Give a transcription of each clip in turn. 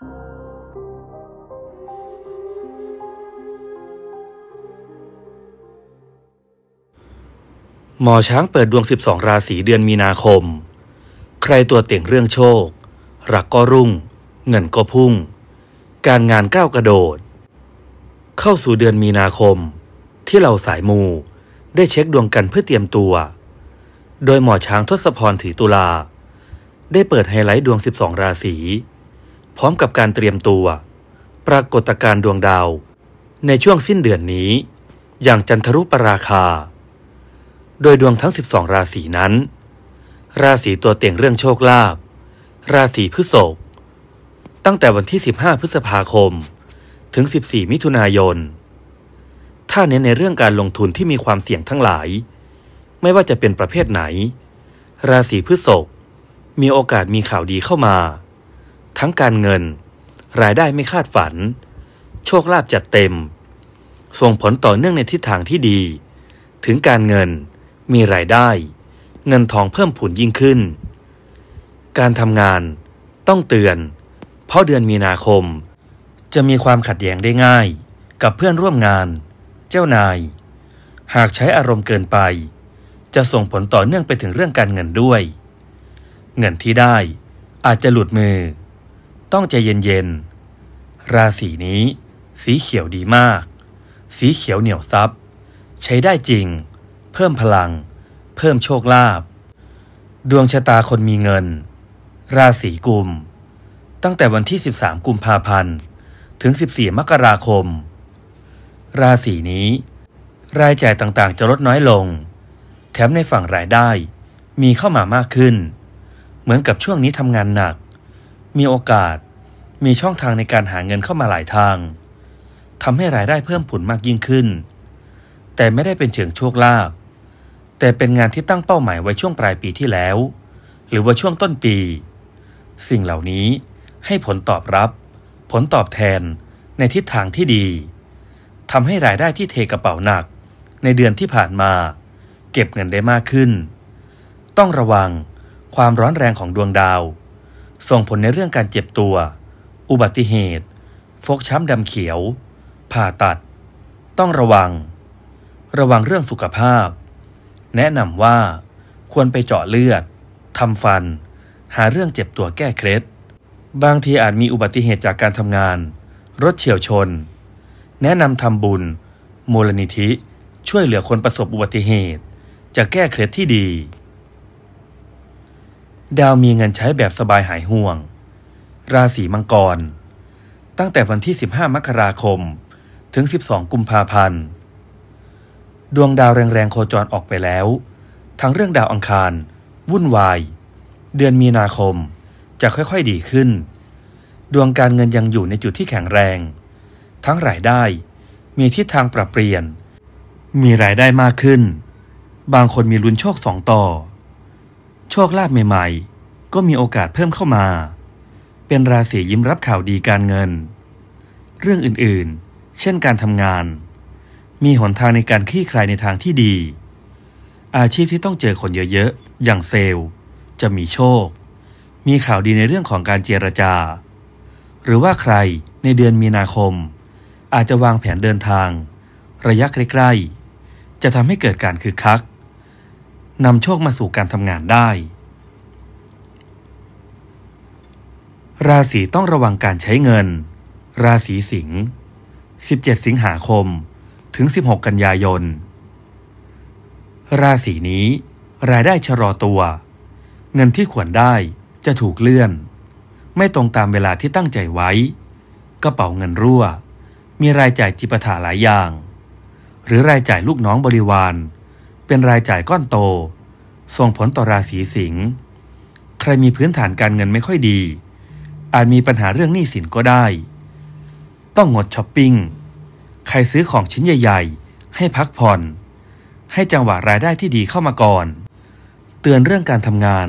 หมอช้างเปิดดวง 12 ราศีเดือนมีนาคม ใครตัวเต่งเรื่องโชค รักก็รุ่ง เงินก็พุ่ง การงานก้าวกระโดด เข้าสู่เดือนมีนาคม ที่เราสายมู ได้เช็คดวงกันเพื่อเตรียมตัว โดยหมอช้างทศพรถีตุลา ได้เปิดไฮไลท์ดวง 12 ราศีพร้อมกับการเตรียมตัว ปรากฏการดวงดาวในช่วงสิ้นเดือนนี้ อย่างจันทรุปราคา โดยดวงทั้ง 12 ราศีนั้น ราศีตัวเต่งเรื่องโชคลาภราศีพฤษภตั้งแต่วันที่ 15 พฤษภาคมถึง 14 มิถุนายน ถ้าเน้นในเรื่องการลงทุนที่มีความเสี่ยงทั้งหลาย ไม่ว่าจะเป็นประเภทไหน ราศีพฤษภมีโอกาสมีข่าวดีเข้ามาทั้งการเงิน รายได้ไม่คาดฝัน โชคลาภจัดเต็ม ส่งผลต่อเนื่องในทิศทางที่ดี ถึงการเงินมีรายได้ เงินทองเพิ่มผุนยิ่งขึ้น การทำงานต้องเตือน เพราะเดือนมีนาคม จะมีความขัดแย้งได้ง่ายกับเพื่อนร่วมงาน เจ้านาย หากใช้อารมณ์เกินไป จะส่งผลต่อเนื่องไปถึงเรื่องการเงินด้วย เงินที่ได้อาจจะหลุดมือต้องใจเย็นๆ ราศีนี้ สีเขียวดีมาก สีเขียวเหนียวซับใช้ได้จริง เพิ่มพลัง เพิ่มโชคลาภดวงชะตาคนมีเงิน ราศีกุม ตั้งแต่วันที่ 13 กุมภาพันธ์ถึง 14 มกราคม ราศีนี้ รายจ่ายต่างๆ จะลดน้อยลง แถมในฝั่งรายได้มีเข้ามามากขึ้น เหมือนกับช่วงนี้ทำงานหนักมีโอกาสมีช่องทางในการหาเงินเข้ามาหลายทางทำให้รายได้เพิ่มผลมากยิ่งขึ้น แต่ไม่ได้เป็นเชิงโชคลาภ แต่เป็นงานที่ตั้งเป้าหมายไว้ช่วงปลายปีที่แล้ว หรือว่าช่วงต้นปี สิ่งเหล่านี้ให้ผลตอบรับ ผลตอบแทนในทิศทางที่ดีทำให้รายได้ที่เทกระเป๋าหนัก ในเดือนที่ผ่านมา เก็บเงินได้มากขึ้น ต้องระวังความร้อนแรงของดวงดาวส่งผลในเรื่องการเจ็บตัว อุบัติเหตุ ฟกช้ำดำเขียว ผ่าตัด ต้องระวัง ระวังเรื่องสุขภาพ แนะนำว่า ควรไปเจาะเลือดทำฟัน หาเรื่องเจ็บตัวแก้เคล็ดบางทีอาจมีอุบัติเหตุจากการทำงาน รถเฉียวชน แนะนำทำบุญมูลนิธิ ช่วยเหลือคนประสบอุบัติเหตุ จะแก้เคล็ดที่ดีดาวมีเงินใช้แบบสบายหายห่วง ราศีมังกร ตั้งแต่วันที่ 15 มกราคมถึง 12 กุมภาพันธ์ดวงดาวแรงๆ โคจรออกไปแล้ว ทั้งเรื่องดาวอังคาร วุ่นวาย เดือนมีนาคม จะค่อยๆดีขึ้น ดวงการเงินยังอยู่ในจุดที่แข็งแรง ทั้งรายได้ มีทิศทางปรับเปลี่ยน มีรายได้มากขึ้น บางคนมีลุ้นโชคสองต่อโชคลาภใหม่ ๆ ก็มีโอกาสเพิ่มเข้ามา เป็นราศียิ้มรับข่าวดีการเงิน เรื่องอื่นๆ เช่นการทำงาน มีหนทางในการคลี่คลายในทางที่ดี อาชีพที่ต้องเจอคนเยอะๆ อย่างเซลล์ จะมีโชค มีข่าวดีในเรื่องของการเจรจา หรือว่าใครในเดือนมีนาคม อาจจะวางแผนเดินทาง ระยะใกล้ๆ จะทำให้เกิดการคึกคักนำโชคมาสู่การทำงานได้ ราศีต้องระวังการใช้เงิน ราศีสิงห์17 สิงหาคม ถึง 16 กันยายน ราศีนี้รายได้ชะลอตัว เงินที่ควรได้จะถูกเลื่อน ไม่ตรงตามเวลาที่ตั้งใจไว้ กระเป๋าเงินรั่ว มีรายจ่ายจิปถาหลายอย่าง หรือรายจ่ายลูกน้องบริวารเป็นรายจ่ายก้อนโต ส่งผลต่อราศีสิงห์ ใครมีพื้นฐานการเงินไม่ค่อยดี อาจมีปัญหาเรื่องหนี้สินก็ได้ ต้องงดช้อปปิ้ง ใครซื้อของชิ้นใหญ่ๆ ให้พักผ่อน ให้จังหวะรายได้ที่ดีเข้ามาก่อน เตือนเรื่องการทำงาน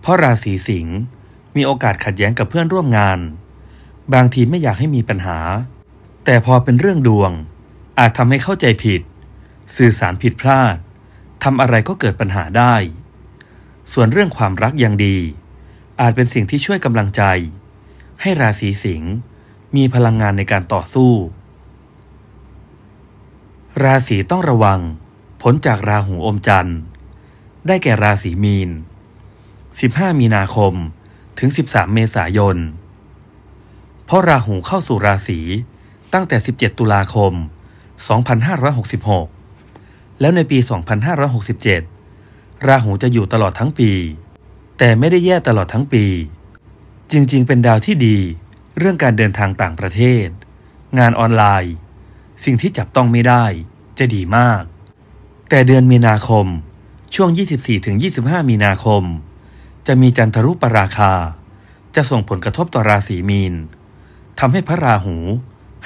เพราะราศีสิงห์มีโอกาสขัดแย้งกับเพื่อนร่วมงาน บางทีไม่อยากให้มีปัญหา แต่พอเป็นเรื่องดวง อาจทำให้เข้าใจผิด สื่อสารผิดพลาดทำอะไรก็เกิดปัญหาได้ ส่วนเรื่องความรักยังดี อาจเป็นสิ่งที่ช่วยกำลังใจ ให้ราศีสิงห์มีพลังงานในการต่อสู้ ราศีต้องระวัง ผลจากราหูอมจันทร์ ได้แก่ราศีมีน 15 มีนาคม ถึง 13 เมษายน เพราะราหูเข้าสู่ราศีตั้งแต่ 17 ตุลาคม 2566แล้วในปี 2567 ราหูจะอยู่ตลอดทั้งปี แต่ไม่ได้แย่ตลอดทั้งปี จริงๆ เป็นดาวที่ดี เรื่องการเดินทางต่างประเทศ งานออนไลน์ สิ่งที่จับต้องไม่ได้จะดีมาก แต่เดือนมีนาคม ช่วง 24-25 มีนาคม จะมีจันทรุปราคา จะส่งผลกระทบต่อราศีมีน ทำให้พระราหู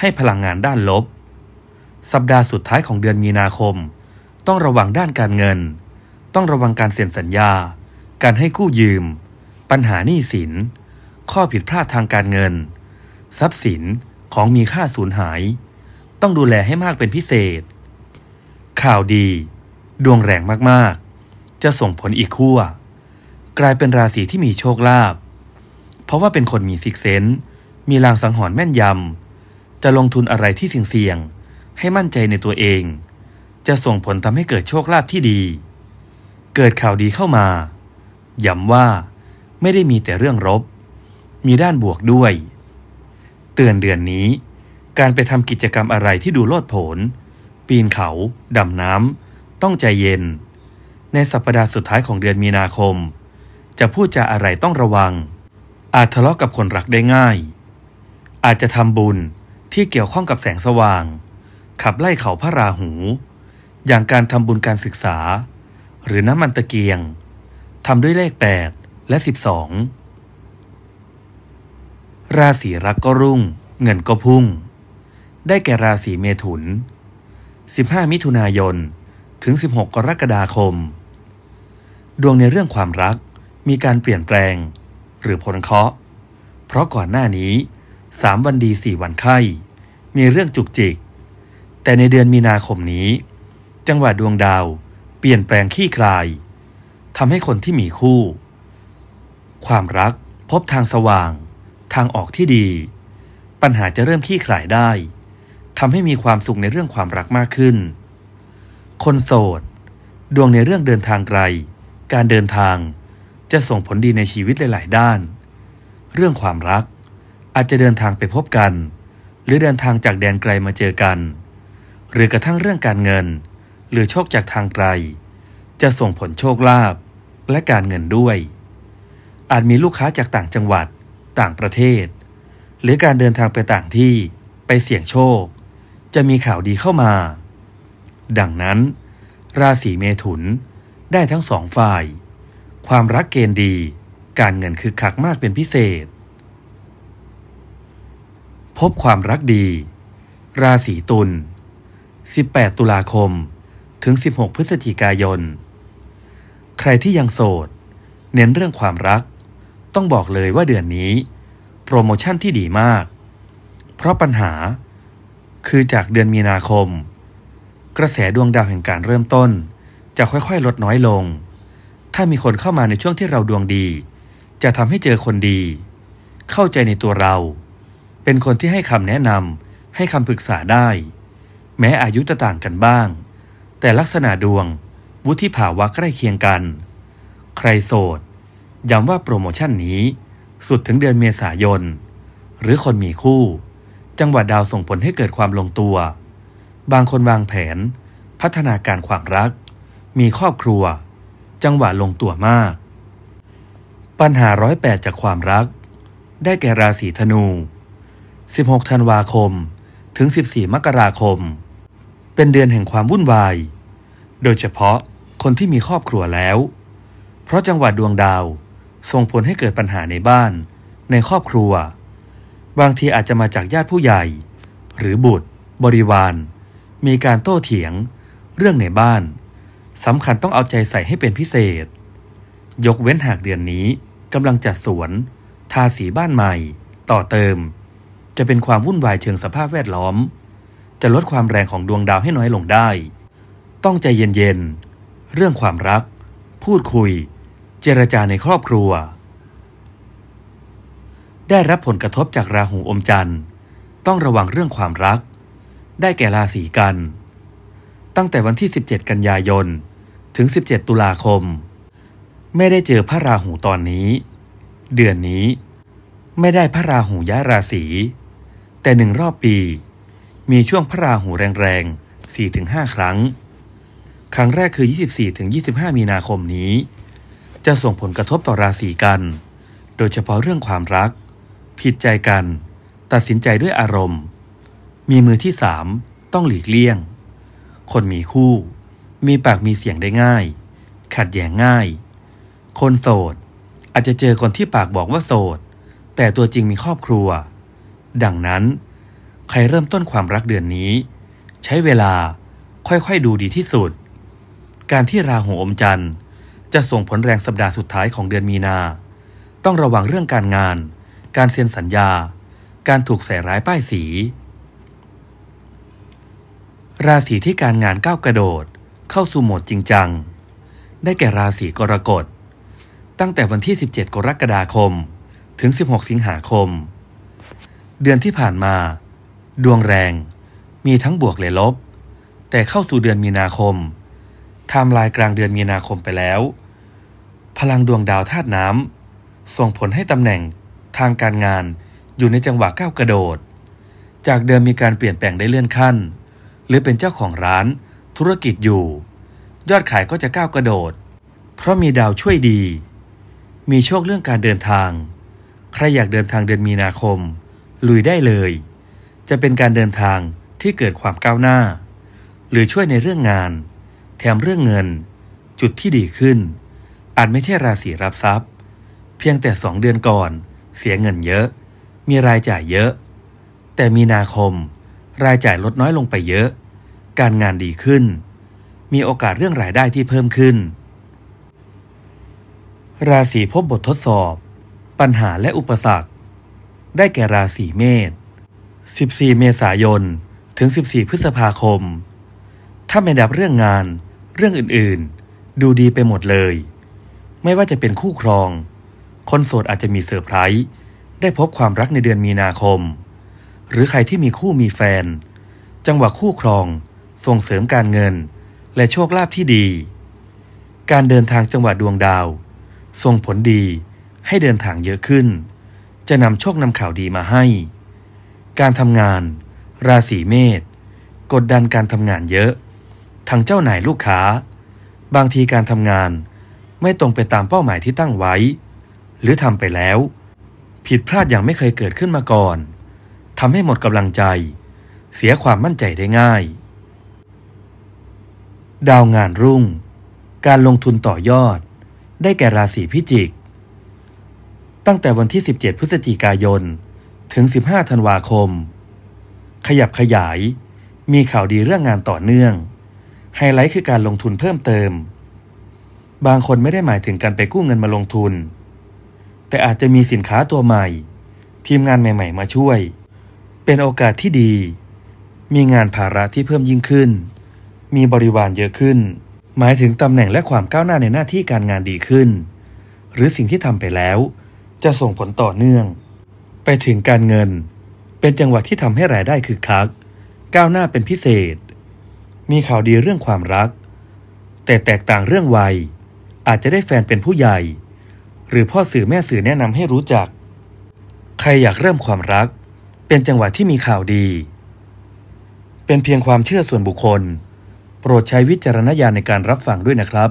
ให้พลังงานด้านลบ สัปดาห์สุดท้ายของเดือนมีนาคมต้องระวังด้านการเงิน ต้องระวังการเซ็นสัญญา การให้กู้ยืม ปัญหาหนี้สิน ข้อผิดพลาดทางการเงิน ทรัพย์สินของมีค่าสูญหาย ต้องดูแลให้มากเป็นพิเศษ ข่าวดี ดวงแรงมากๆ จะส่งผลอีกขั้วกลายเป็นราศีที่มีโชคลาภ เพราะว่าเป็นคนมีซิกเซนมีลางสังหรณ์แม่นยำ จะลงทุนอะไรที่เสี่ยง ๆ ให้มั่นใจในตัวเองจะส่งผลทำให้เกิดโชคลาภที่ดี เกิดข่าวดีเข้ามาย้ำว่าไม่ได้มีแต่เรื่องรบ มีด้านบวกด้วย เตือนเดือนนี้ การไปทำกิจกรรมอะไรที่ดูโลดโผนปีนเขาดำน้ำต้องใจเย็น ในสัปปดาห์สุดท้ายของเดือนมีนาคม จะพูดจาอะไรต้องระวัง อาจทะเลาะกับคนรักได้ง่าย อาจจะทำบุญที่เกี่ยวข้องกับแสงสว่าง ขับไล่เขาพระราหูอย่างการทำบุญการศึกษา หรือน้ำมันตะเกียงทำด้วยเลข 8 และ 12 ราศีรักก็รุ่งเงินก็พุ่ง ได้แก่ราศีเมถุน 15 มิถุนายน ถึง 16 กรกฎาคม ดวงในเรื่องความรักมีการเปลี่ยนแปลงหรือผลเคาะ เพราะก่อนหน้านี้ 3 วันดี 4 วันไข้ มีเรื่องจุกจิก แต่ในเดือนมีนาคมนี้จังหวะดวงดาวเปลี่ยนแปลงขี้คลายทำให้คนที่มีคู่ ความรักพบทางสว่าง ทางออกที่ดี ปัญหาจะเริ่มขี้คลายได้ทำให้มีความสุขในเรื่องความรักมากขึ้น คนโสด ดวงในเรื่องเดินทางไกล การเดินทางจะส่งผลดีในชีวิตหลายๆด้าน เรื่องความรักอาจจะเดินทางไปพบกัน หรือเดินทางจากแดนไกลมาเจอกัน หรือกระทั่งเรื่องการเงินหรือโชคจากทางไกล จะส่งผลโชคลาภและการเงินด้วย อาจมีลูกค้าจากต่างจังหวัดต่างประเทศ หรือการเดินทางไปต่างที่ไปเสี่ยงโชค จะมีข่าวดีเข้ามา ดังนั้น ราศีเมถุนได้ทั้งสองฝ่าย ความรักเกณฑ์ดีการเงินคือขักมากเป็นพิเศษ พบความรักดี ราศีตุล18 ตุลาคมถึง 16 พฤศจิกายน ใครที่ยังโสด เน้นเรื่องความรัก ต้องบอกเลยว่าเดือนนี้ โปรโมชั่นที่ดีมาก เพราะปัญหา คือจากเดือนมีนาคม กระแสดวงดาวแห่งการเริ่มต้น จะค่อยๆ ลดน้อยลง ถ้ามีคนเข้ามาในช่วงที่เราดวงดี จะทำให้เจอคนดี เข้าใจในตัวเรา เป็นคนที่ให้คำแนะนำ ให้คำปรึกษาได้ แม้อายุจะต่างกันบ้างแต่ลักษณะดวง วุฒิภาวะใกล้เคียงกัน ใครโสดย้ำว่าโปรโมชั่นนี้ สุดถึงเดือนเมษายน หรือคนมีคู่ จังหวะดาวส่งผลให้เกิดความลงตัว บางคนวางแผน พัฒนาการความรัก มีครอบครัว จังหวะลงตัวมาก ปัญหาร้อยแปดจากความรัก ได้แก่ราศีธนู 16ธันวาคมถึง 14 มกราคมเป็นเดือนแห่งความวุ่นวาย โดยเฉพาะคนที่มีครอบครัวแล้ว เพราะจังหวัดดวงดาวส่งผลให้เกิดปัญหาในบ้าน ในครอบครัว บางทีอาจจะมาจากญาติผู้ใหญ่ หรือบุตร บริวาร มีการโต้เถียง เรื่องในบ้าน สำคัญต้องเอาใจใส่ให้เป็นพิเศษ ยกเว้นหากเดือนนี้กำลังจัดสวน ทาสีบ้านใหม่ ต่อเติม จะเป็นความวุ่นวายเชิงสภาพแวดล้อมจะลดความแรงของดวงดาวให้น้อยลงได้ ต้องใจเย็นๆ เรื่องความรัก พูดคุย เจรจาในครอบครัว ได้รับผลกระทบจากราหูอมจันทร์ ต้องระวังเรื่องความรัก ได้แก่ราศีกัน ตั้งแต่วันที่ 17 กันยายน ถึง 17 ตุลาคม ไม่ได้เจอพระราหูตอนนี้ เดือนนี้ ไม่ได้พระราหูย้ายราศี แต่หนึ่งรอบปีมีช่วงพระราหูแรงๆ4-5 ครั้ง ครั้งแรกคือ 24-25 มีนาคมนี้ จะส่งผลกระทบต่อราศีกัน โดยเฉพาะเรื่องความรัก ผิดใจกัน ตัดสินใจด้วยอารมณ์ มีมือที่สามต้องหลีกเลี่ยง คนมีคู่ มีปากมีเสียงได้ง่าย ขัดแย้งง่าย คนโสด อาจจะเจอคนที่ปากบอกว่าโสด แต่ตัวจริงมีครอบครัว ดังนั้นใครเริ่มต้นความรักเดือนนี้ ใช้เวลาค่อยๆดูดีที่สุด การที่ราหูอมจันทร์ จะส่งผลแรงสัปดาห์สุดท้ายของเดือนมีนา ต้องระวังเรื่องการงาน การเซ็นสัญญา การถูกใส่ร้ายป้ายสี ราศีที่การงานก้าวกระโดดเข้าสู่โหมดจริงจัง ได้แก่ราศีกรกฎตั้งแต่วันที่ 17 กรกฎาคมถึง 16 สิงหาคม เดือนที่ผ่านมาดวงแรง มีทั้งบวกและลบ แต่เข้าสู่เดือนมีนาคมทำลายกลางเดือนมีนาคมไปแล้ว พลังดวงดาวธาตุน้ำส่งผลให้ตำแหน่งทางการงานอยู่ในจังหวะก้าวกระโดด จากเดิมมีการเปลี่ยนแปลงได้เลื่อนขั้น หรือเป็นเจ้าของร้าน ธุรกิจอยู่ ยอดขายก็จะก้าวกระโดด เพราะมีดาวช่วยดี มีโชคเรื่องการเดินทาง ใครอยากเดินทางเดือนมีนาคม ลุยได้เลยจะเป็นการเดินทางที่เกิดความก้าวหน้า หรือช่วยในเรื่องงาน แถมเรื่องเงินจุดที่ดีขึ้นอาจไม่ใช่ราศีรับทรัพย์ เพียงแต่สองเดือนก่อน เสียเงินเยอะ มีรายจ่ายเยอะ แต่มีนาคม รายจ่ายลดน้อยลงไปเยอะ การงานดีขึ้น มีโอกาสเรื่องรายได้ที่เพิ่มขึ้น ราศีพบบททดสอบ ปัญหาและอุปสรรค ได้แก่ราศีเมษ14 เมษายน ถึง 14 พฤษภาคม ถ้าไม่ดับเรื่องงานเรื่องอื่นๆ ดูดีไปหมดเลย ไม่ว่าจะเป็นคู่ครอง คนโสดอาจจะมีเซอร์ไพรส์ ได้พบความรักในเดือนมีนาคม หรือใครที่มีคู่มีแฟน จังหวะคู่ครองส่งเสริมการเงินและโชคลาภที่ดี การเดินทางจังหวะดวงดาวส่งผลดีให้เดินทางเยอะขึ้น จะนำโชคนำข่าวดีมาให้การทำงาน ราศีเมษกดดันการทำงานเยอะ ทั้งเจ้าหนายลูกค้า บางทีการทำงานไม่ตรงไปตามเป้าหมายที่ตั้งไว้ หรือทำไปแล้ว ผิดพลาดอย่างไม่เคยเกิดขึ้นมาก่อนทำให้หมดกำลังใจ เสียความมั่นใจได้ง่าย ดาวงานรุ่ง การลงทุนต่อยอด ได้แก่ราศีพิจิก ตั้งแต่วันที่ 17 พฤศจิกายนถึง 15 ธันวาคม ขยับขยาย มีข่าวดีเรื่องงานต่อเนื่อง ไฮไลท์คือการลงทุนเพิ่มเติม บางคนไม่ได้หมายถึงการไปกู้เงินมาลงทุน แต่อาจจะมีสินค้าตัวใหม่ ทีมงานใหม่ ๆ มาช่วย เป็นโอกาสที่ดี มีงานภาระที่เพิ่มยิ่งขึ้น มีบริวารเยอะขึ้น หมายถึงตำแหน่งและความก้าวหน้าในหน้าที่การงานดีขึ้น หรือสิ่งที่ทำไปแล้ว จะส่งผลต่อเนื่องไปถึงการเงิน เป็นจังหวะที่ทำให้รายได้คือคัก ก้าวหน้าเป็นพิเศษ มีข่าวดีเรื่องความรัก แต่แตกต่างเรื่องวัย อาจจะได้แฟนเป็นผู้ใหญ่ หรือพ่อสื่อแม่สื่อแนะนำให้รู้จัก ใครอยากเริ่มความรัก เป็นจังหวะที่มีข่าวดี เป็นเพียงความเชื่อส่วนบุคคล โปรดใช้วิจารณญาณในการรับฟังด้วยนะครับ